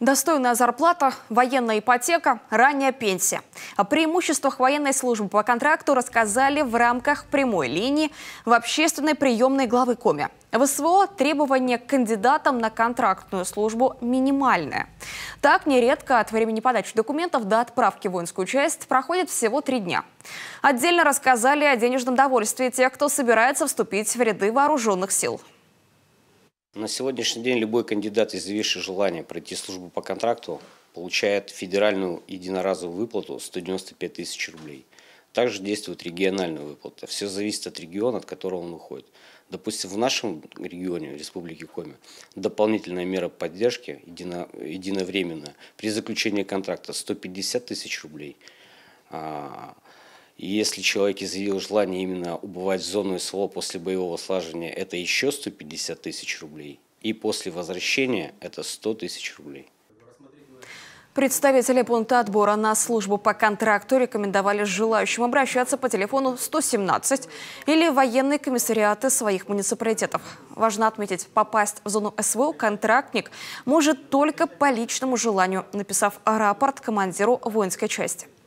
Достойная зарплата, военная ипотека, ранняя пенсия. О преимуществах военной службы по контракту рассказали в рамках прямой линии в общественной приемной главы Коми. В СВО требования к кандидатам на контрактную службу минимальное. Так, нередко от времени подачи документов до отправки в воинскую часть проходит всего три дня. Отдельно рассказали о денежном довольстве тех, кто собирается вступить в ряды вооруженных сил. На сегодняшний день любой кандидат, изъявивший желание пройти службу по контракту, получает федеральную единоразовую выплату 195 тысяч рублей. Также действует региональная выплата. Все зависит от региона, от которого он уходит. Допустим, в нашем регионе, Республике Коми, дополнительная мера поддержки едино, единовременная при заключении контракта 150 тысяч рублей а, – и если человек изъявил желание именно убывать в зону СВО после боевого слаживания, это еще 150 тысяч рублей. И после возвращения это 100 тысяч рублей. Представители пункта отбора на службу по контракту рекомендовали желающим обращаться по телефону 117 или военные комиссариаты своих муниципалитетов. Важно отметить, попасть в зону СВО контрактник может только по личному желанию, написав рапорт командиру воинской части.